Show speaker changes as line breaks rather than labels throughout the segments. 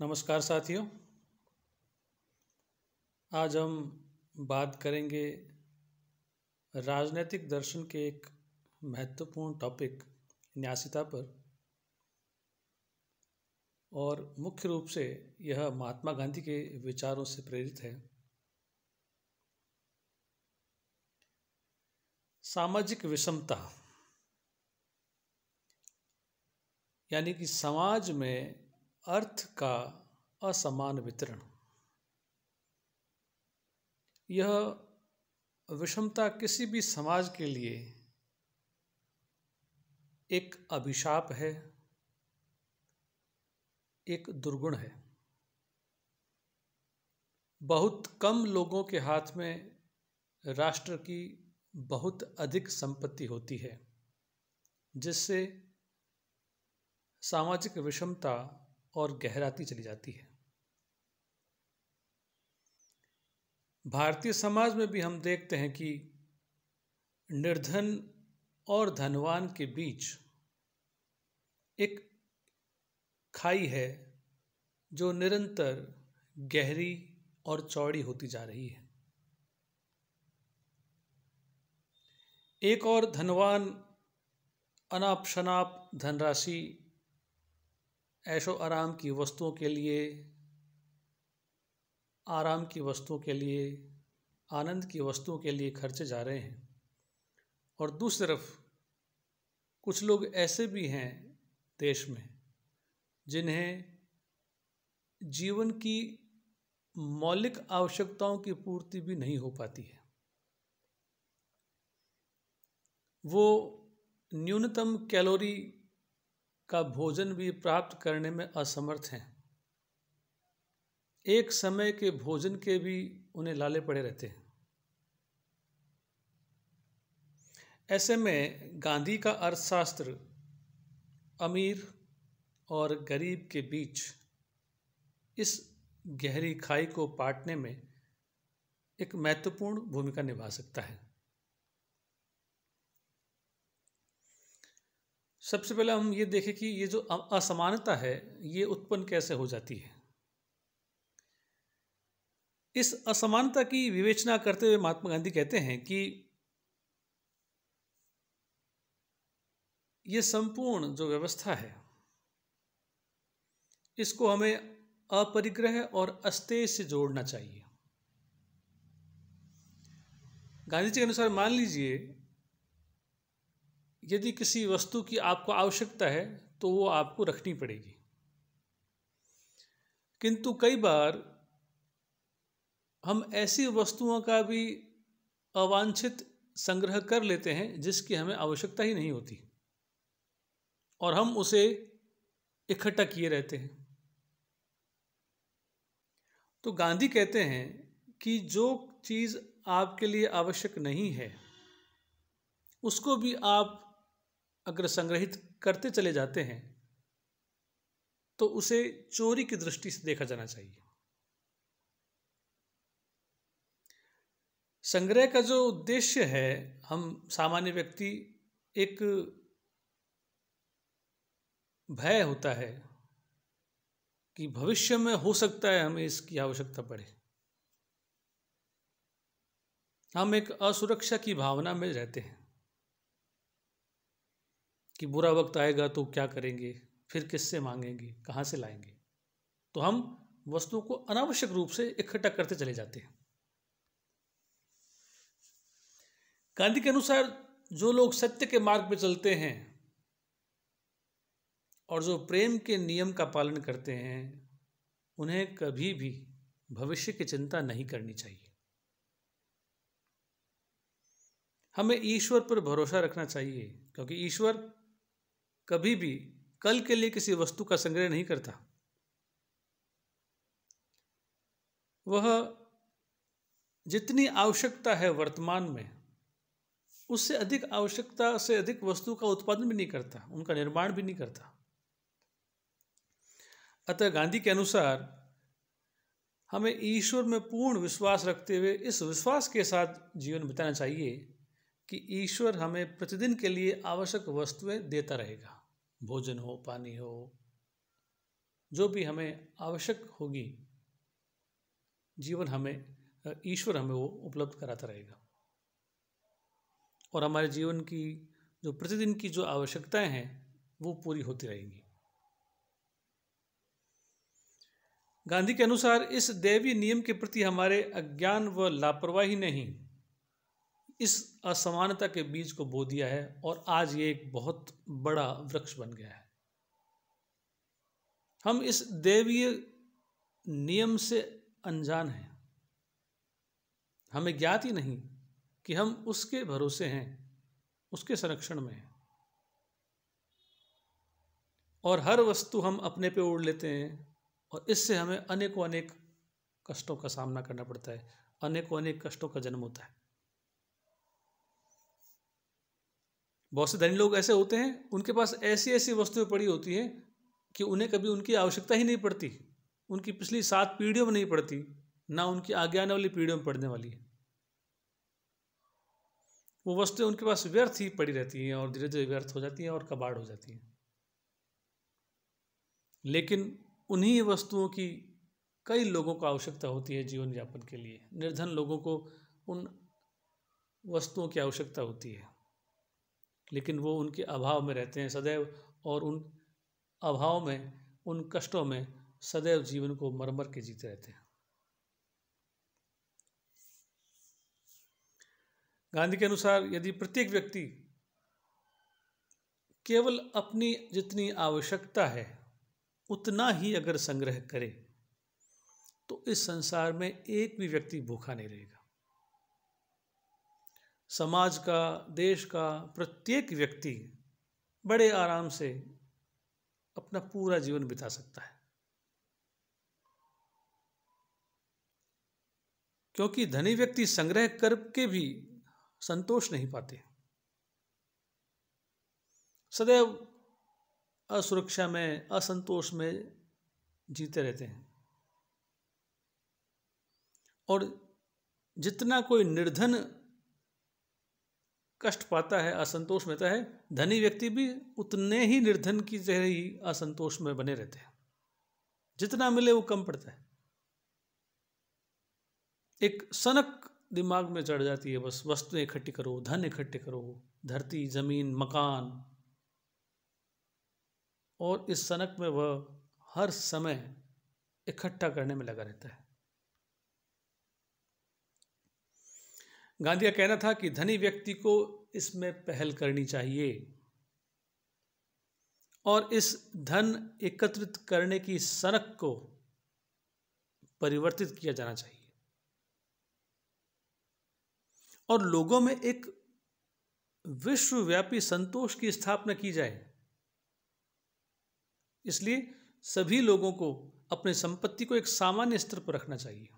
नमस्कार साथियों आज हम बात करेंगे राजनीतिक दर्शन के एक महत्वपूर्ण टॉपिक न्यासिता पर और मुख्य रूप से यह महात्मा गांधी के विचारों से प्रेरित है सामाजिक विषमता यानी कि समाज में अर्थ का असमान वितरण यह विषमता किसी भी समाज के लिए एक अभिशाप है एक दुर्गुण है बहुत कम लोगों के हाथ में राष्ट्र की बहुत अधिक संपत्ति होती है जिससे सामाजिक विषमता और गहराती चली जाती है भारतीय समाज में भी हम देखते हैं कि निर्धन और धनवान के बीच एक खाई है जो निरंतर गहरी और चौड़ी होती जा रही है एक और धनवान अनाप शनाप धनराशि ऐशो आराम की वस्तुओं के लिए आराम की वस्तुओं के लिए आनंद की वस्तुओं के लिए खर्चे जा रहे हैं और दूसरी तरफ कुछ लोग ऐसे भी हैं देश में जिन्हें जीवन की मौलिक आवश्यकताओं की पूर्ति भी नहीं हो पाती है वो न्यूनतम कैलोरी का भोजन भी प्राप्त करने में असमर्थ हैं एक समय के भोजन के भी उन्हें लाले पड़े रहते हैं ऐसे में गांधी का अर्थशास्त्र अमीर और गरीब के बीच इस गहरी खाई को पाटने में एक महत्वपूर्ण भूमिका निभा सकता है सबसे पहले हम ये देखें कि ये जो असमानता है ये उत्पन्न कैसे हो जाती है इस असमानता की विवेचना करते हुए महात्मा गांधी कहते हैं कि ये संपूर्ण जो व्यवस्था है इसको हमें अपरिग्रह और अस्तेय से जोड़ना चाहिए गांधी जी के अनुसार मान लीजिए यदि किसी वस्तु की आपको आवश्यकता है तो वो आपको रखनी पड़ेगी किंतु कई बार हम ऐसी वस्तुओं का भी अवांछित संग्रह कर लेते हैं जिसकी हमें आवश्यकता ही नहीं होती और हम उसे इकट्ठा किए रहते हैं तो गांधी कहते हैं कि जो चीज़ आपके लिए आवश्यक नहीं है उसको भी आप अगर संग्रहित करते चले जाते हैं तो उसे चोरी की दृष्टि से देखा जाना चाहिए संग्रह का जो उद्देश्य है हम सामान्य व्यक्ति एक भय होता है कि भविष्य में हो सकता है हमें इसकी आवश्यकता पड़े हम एक असुरक्षा की भावना में रहते हैं कि बुरा वक्त आएगा तो क्या करेंगे फिर किससे मांगेंगे कहाँ से लाएंगे तो हम वस्तुओं को अनावश्यक रूप से इकट्ठा करते चले जाते हैं गांधी के अनुसार जो लोग सत्य के मार्ग पर चलते हैं और जो प्रेम के नियम का पालन करते हैं उन्हें कभी भी भविष्य की चिंता नहीं करनी चाहिए हमें ईश्वर पर भरोसा रखना चाहिए क्योंकि ईश्वर कभी भी कल के लिए किसी वस्तु का संग्रह नहीं करता वह जितनी आवश्यकता है वर्तमान में उससे अधिक आवश्यकता से अधिक वस्तु का उत्पादन भी नहीं करता उनका निर्माण भी नहीं करता अतः गांधी के अनुसार हमें ईश्वर में पूर्ण विश्वास रखते हुए इस विश्वास के साथ जीवन बिताना चाहिए कि ईश्वर हमें प्रतिदिन के लिए आवश्यक वस्तुएं देता रहेगा भोजन हो पानी हो जो भी हमें आवश्यक होगी जीवन हमें ईश्वर हमें वो उपलब्ध कराता रहेगा और हमारे जीवन की जो प्रतिदिन की जो आवश्यकताएं हैं वो पूरी होती रहेंगी गांधी के अनुसार इस दैवीय नियम के प्रति हमारे अज्ञान व लापरवाही नहीं इस असमानता के बीज को बो दिया है और आज ये एक बहुत बड़ा वृक्ष बन गया है हम इस देवीय नियम से अनजान हैं हमें ज्ञात ही नहीं कि हम उसके भरोसे हैं उसके संरक्षण में हैं और हर वस्तु हम अपने पे ओढ़ लेते हैं और इससे हमें अनेकों अनेक कष्टों का सामना करना पड़ता है अनेकों अनेक कष्टों का जन्म होता है बहुत से धनी लोग ऐसे होते हैं उनके पास ऐसी ऐसी वस्तुएं पड़ी होती हैं कि उन्हें कभी उनकी आवश्यकता ही नहीं पड़ती उनकी पिछली सात पीढ़ियों में नहीं पड़ती ना उनकी आगे आने वाली पीढ़ियों में पड़ने वाली है वो वस्तुएं उनके पास व्यर्थ ही पड़ी रहती हैं और धीरे धीरे व्यर्थ हो जाती हैं और कबाड़ हो जाती हैं लेकिन उन्हीं वस्तुओं की कई लोगों को आवश्यकता होती है जीवन यापन के लिए निर्धन लोगों को उन वस्तुओं की आवश्यकता होती है लेकिन वो उनके अभाव में रहते हैं सदैव और उन अभाव में उन कष्टों में सदैव जीवन को मरमर के जीते रहते हैं गांधी के अनुसार यदि प्रत्येक व्यक्ति केवल अपनी जितनी आवश्यकता है उतना ही अगर संग्रह करे तो इस संसार में एक भी व्यक्ति भूखा नहीं रहेगा समाज का देश का प्रत्येक व्यक्ति बड़े आराम से अपना पूरा जीवन बिता सकता है क्योंकि धनी व्यक्ति संग्रह करके भी संतोष नहीं पाते सदैव असुरक्षा में असंतोष में जीते रहते हैं और जितना कोई निर्धन कष्ट पाता है असंतोष में रहता है धनी व्यक्ति भी उतने ही निर्धन की तरह ही असंतोष में बने रहते हैं जितना मिले वो कम पड़ता है एक सनक दिमाग में चढ़ जाती है बस वस्तुएं इकट्ठी करो धन इकट्ठे करो धरती जमीन मकान और इस सनक में वह हर समय इकट्ठा करने में लगा रहता है गांधी का कहना था कि धनी व्यक्ति को इसमें पहल करनी चाहिए और इस धन एकत्रित करने की सनक को परिवर्तित किया जाना चाहिए और लोगों में एक विश्वव्यापी संतोष की स्थापना की जाए इसलिए सभी लोगों को अपनी संपत्ति को एक सामान्य स्तर पर रखना चाहिए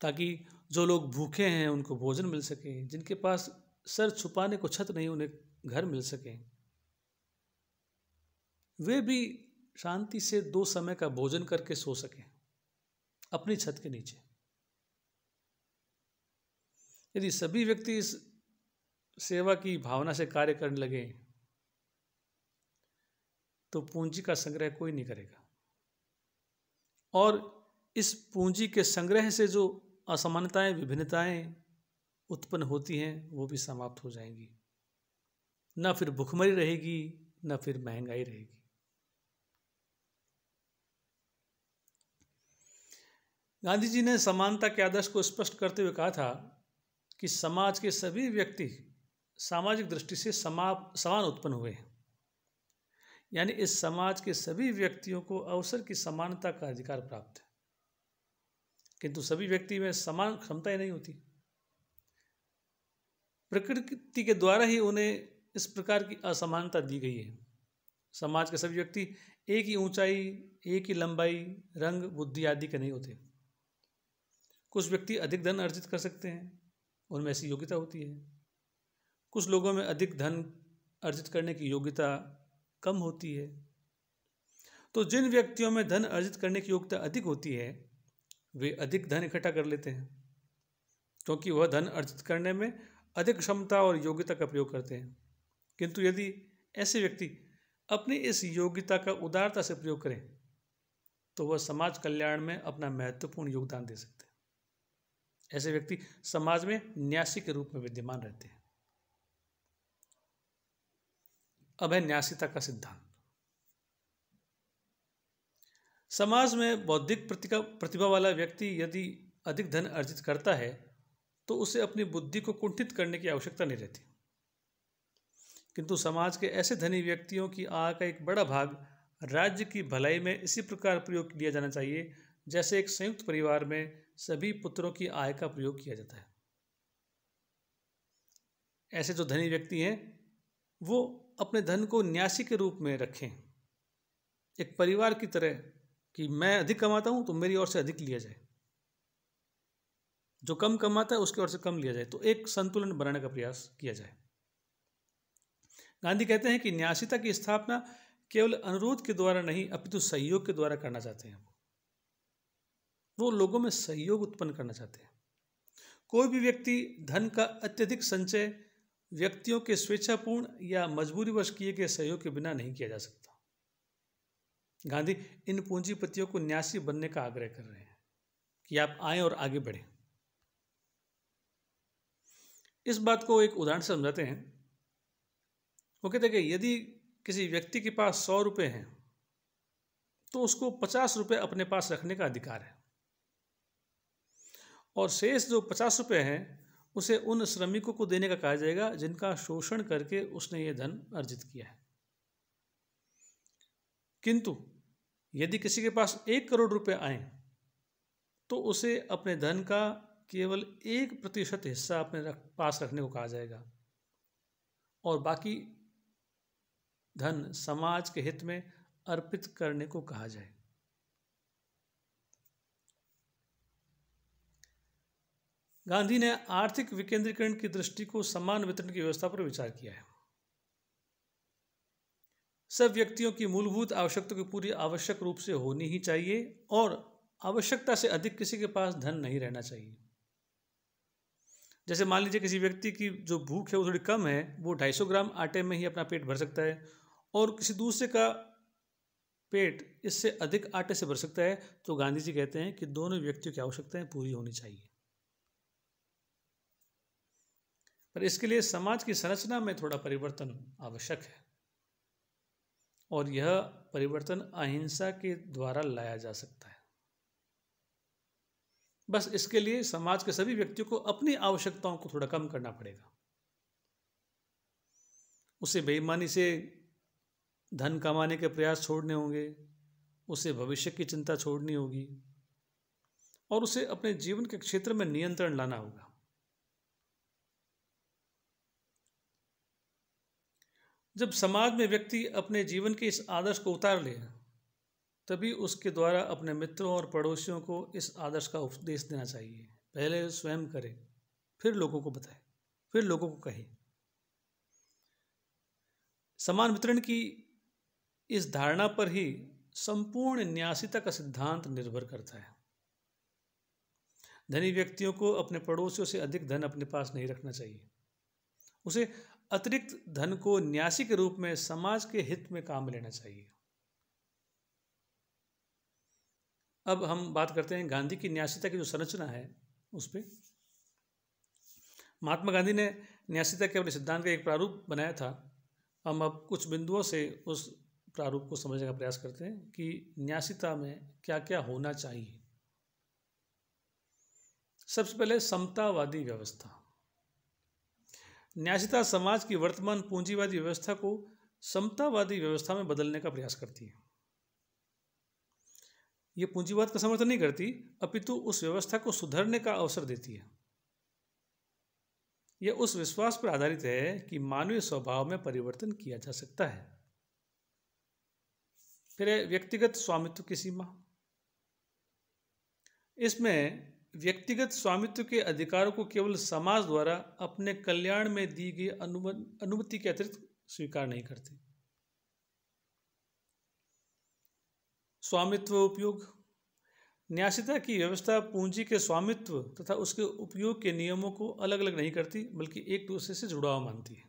ताकि जो लोग भूखे हैं उनको भोजन मिल सके जिनके पास सर छुपाने को छत नहीं उन्हें घर मिल सके वे भी शांति से दो समय का भोजन करके सो सकें अपनी छत के नीचे यदि सभी व्यक्ति इस सेवा की भावना से कार्य करने लगे तो पूंजी का संग्रह कोई नहीं करेगा और इस पूंजी के संग्रह से जो असमानताएं विभिन्नताएं उत्पन्न होती हैं वो भी समाप्त हो जाएंगी ना फिर भुखमरी रहेगी ना फिर महंगाई रहेगी गांधी जी ने समानता के आदर्श को स्पष्ट करते हुए कहा था कि समाज के सभी व्यक्ति सामाजिक दृष्टि से समाप समान उत्पन्न हुए हैं यानी इस समाज के सभी व्यक्तियों को अवसर की समानता का अधिकार प्राप्त है किंतु सभी व्यक्ति में समान क्षमताएं नहीं होती प्रकृति के द्वारा ही उन्हें इस प्रकार की असमानता दी गई है समाज के सभी व्यक्ति एक ही ऊंचाई एक ही लंबाई रंग बुद्धि आदि के नहीं होते कुछ व्यक्ति अधिक धन अर्जित कर सकते हैं उनमें ऐसी योग्यता होती है कुछ लोगों में अधिक धन अर्जित करने की योग्यता कम होती है तो जिन व्यक्तियों में धन अर्जित करने की योग्यता अधिक होती है वे अधिक धन इकट्ठा कर लेते हैं क्योंकि वह धन अर्जित करने में अधिक क्षमता और योग्यता का प्रयोग करते हैं किंतु यदि ऐसे व्यक्ति अपनी इस योग्यता का उदारता से प्रयोग करें तो वह समाज कल्याण में अपना महत्वपूर्ण योगदान दे सकते हैं ऐसे व्यक्ति समाज में न्यासी के रूप में विद्यमान रहते हैं अब है न्यासिता का सिद्धांत समाज में बौद्धिक प्रतिभा प्रतिभा वाला व्यक्ति यदि अधिक धन अर्जित करता है तो उसे अपनी बुद्धि को कुंठित करने की आवश्यकता नहीं रहती किंतु समाज के ऐसे धनी व्यक्तियों की आय का एक बड़ा भाग राज्य की भलाई में इसी प्रकार प्रयोग किया जाना चाहिए जैसे एक संयुक्त परिवार में सभी पुत्रों की आय का प्रयोग किया जाता है ऐसे जो धनी व्यक्ति हैं वो अपने धन को न्यासी के रूप में रखें एक परिवार की तरह कि मैं अधिक कमाता हूँ तो मेरी ओर से अधिक लिया जाए जो कम कमाता है उसकी ओर से कम लिया जाए तो एक संतुलन बनाने का प्रयास किया जाए गांधी कहते हैं कि न्यासिता की स्थापना केवल अनुरोध के द्वारा नहीं अपितु सहयोग के द्वारा करना चाहते हैं वो वो लोगों में सहयोग उत्पन्न करना चाहते हैं कोई भी व्यक्ति धन का अत्यधिक संचय व्यक्तियों के स्वेच्छापूर्ण या मजबूरीवश किए गए सहयोग के बिना नहीं किया जा सकता गांधी इन पूंजीपतियों को न्यासी बनने का आग्रह कर रहे हैं कि आप आए और आगे बढ़ें इस बात को एक उदाहरण से समझाते हैं वो कहते हैं कि यदि किसी व्यक्ति के पास सौ रुपये हैं तो उसको पचास रुपये अपने पास रखने का अधिकार है और शेष जो पचास रुपये हैं उसे उन श्रमिकों को देने का कहा जाएगा जिनका शोषण करके उसने ये धन अर्जित किया है किंतु यदि किसी के पास एक करोड़ रुपए आए तो उसे अपने धन का केवल एक प्रतिशत हिस्सा अपने रख, पास रखने को कहा जाएगा और बाकी धन समाज के हित में अर्पित करने को कहा जाए गांधी ने आर्थिक विकेंद्रीकरण की दृष्टि को समान वितरण की व्यवस्था पर विचार किया है सब व्यक्तियों की मूलभूत आवश्यकता की पूरी आवश्यक रूप से होनी ही चाहिए और आवश्यकता से अधिक किसी के पास धन नहीं रहना चाहिए जैसे मान लीजिए किसी व्यक्ति की जो भूख है वो थोड़ी कम है वो 250 ग्राम आटे में ही अपना पेट भर सकता है और किसी दूसरे का पेट इससे अधिक आटे से भर सकता है तो गांधी जी कहते हैं कि दोनों व्यक्तियों की आवश्यकताएं पूरी होनी चाहिए पर इसके लिए समाज की संरचना में थोड़ा परिवर्तन आवश्यक है और यह परिवर्तन अहिंसा के द्वारा लाया जा सकता है बस इसके लिए समाज के सभी व्यक्तियों को अपनी आवश्यकताओं को थोड़ा कम करना पड़ेगा उसे बेईमानी से धन कमाने के प्रयास छोड़ने होंगे उसे भविष्य की चिंता छोड़नी होगी और उसे अपने जीवन के क्षेत्र में नियंत्रण लाना होगा जब समाज में व्यक्ति अपने जीवन के इस आदर्श को उतार ले तभी उसके द्वारा अपने मित्रों और पड़ोसियों को इस आदर्श का उपदेश देना चाहिए पहले स्वयं करें फिर लोगों को बताएं फिर लोगों को कहें समान वितरण की इस धारणा पर ही संपूर्ण न्यासिता का सिद्धांत निर्भर करता है धनी व्यक्तियों को अपने पड़ोसियों से अधिक धन अपने पास नहीं रखना चाहिए उसे अतिरिक्त धन को न्यासी के रूप में समाज के हित में काम लेना चाहिए अब हम बात करते हैं गांधी की न्यासिता की जो संरचना है उस पर महात्मा गांधी ने न्यासिता के अपने सिद्धांत का एक प्रारूप बनाया था हम अब कुछ बिंदुओं से उस प्रारूप को समझने का प्रयास करते हैं कि न्यासिता में क्या क्या होना चाहिए सबसे पहले समतावादी व्यवस्था न्यासिता समाज की वर्तमान पूंजीवादी व्यवस्था को समतावादी व्यवस्था में बदलने का प्रयास करती है ये पूंजीवाद का समर्थन नहीं करती अपितु उस व्यवस्था को सुधरने का अवसर देती है यह उस विश्वास पर आधारित है कि मानवीय स्वभाव में परिवर्तन किया जा सकता है फिर व्यक्तिगत स्वामित्व की सीमा इसमें व्यक्तिगत स्वामित्व के अधिकारों को केवल समाज द्वारा अपने कल्याण में दी गई अनुमति के अतिरिक्त स्वीकार नहीं करते स्वामित्व उपयोग न्यासिता की व्यवस्था पूंजी के स्वामित्व तथा उसके उपयोग के नियमों को अलग अलग नहीं करती बल्कि एक दूसरे से जुड़ा हुआ मानती है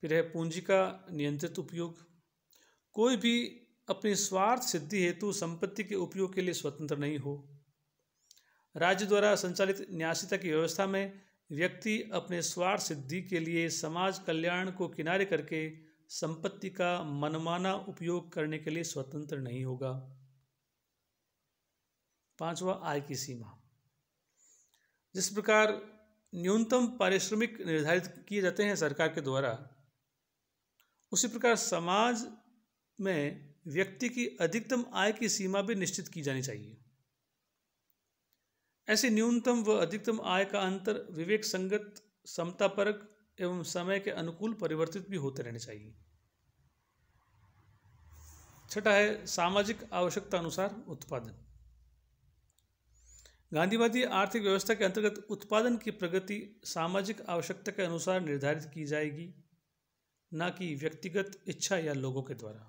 फिर है पूंजी का नियंत्रित उपयोग कोई भी अपनी स्वार्थ सिद्धि हेतु संपत्ति के उपयोग के लिए स्वतंत्र नहीं हो राज्य द्वारा संचालित न्यासिता की व्यवस्था में व्यक्ति अपने स्वार्थ सिद्धि के लिए समाज कल्याण को किनारे करके संपत्ति का मनमाना उपयोग करने के लिए स्वतंत्र नहीं होगा पांचवा आय की सीमा जिस प्रकार न्यूनतम पारिश्रमिक निर्धारित किए जाते हैं सरकार के द्वारा उसी प्रकार समाज में व्यक्ति की अधिकतम आय की सीमा भी निश्चित की जानी चाहिए ऐसी न्यूनतम व अधिकतम आय का अंतर विवेक संगत समतापरक एवं समय के अनुकूल परिवर्तित भी होते रहने चाहिए छठा है सामाजिक आवश्यकता अनुसार उत्पादन गांधीवादी आर्थिक व्यवस्था के अंतर्गत उत्पादन की प्रगति सामाजिक आवश्यकता के अनुसार निर्धारित की जाएगी न कि व्यक्तिगत इच्छा या लोगों के द्वारा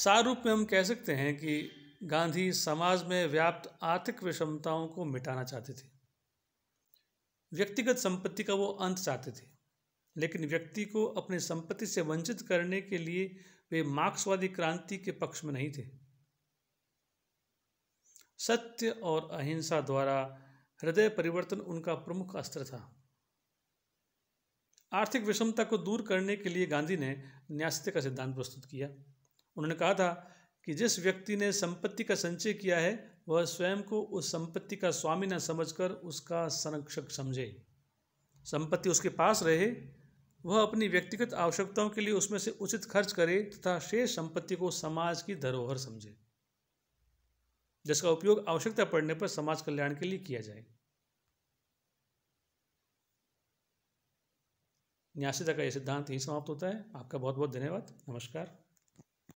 सार रूप में हम कह सकते हैं कि गांधी समाज में व्याप्त आर्थिक विषमताओं को मिटाना चाहते थे व्यक्तिगत संपत्ति का वो अंत चाहते थे लेकिन व्यक्ति को अपनी संपत्ति से वंचित करने के लिए वे मार्क्सवादी क्रांति के पक्ष में नहीं थे सत्य और अहिंसा द्वारा हृदय परिवर्तन उनका प्रमुख अस्त्र था आर्थिक विषमता को दूर करने के लिए गांधी ने न्यास्त का सिद्धांत प्रस्तुत किया उन्होंने कहा था कि जिस व्यक्ति ने संपत्ति का संचय किया है वह स्वयं को उस संपत्ति का स्वामी न समझकर उसका संरक्षक समझे संपत्ति उसके पास रहे वह अपनी व्यक्तिगत आवश्यकताओं के लिए उसमें से उचित खर्च करे तथा शेष संपत्ति को समाज की धरोहर समझे जिसका उपयोग आवश्यकता पड़ने पर समाज कल्याण के लिए किया जाए न्यासिता का यह सिद्धांत ही समाप्त होता है आपका बहुत बहुत धन्यवाद नमस्कार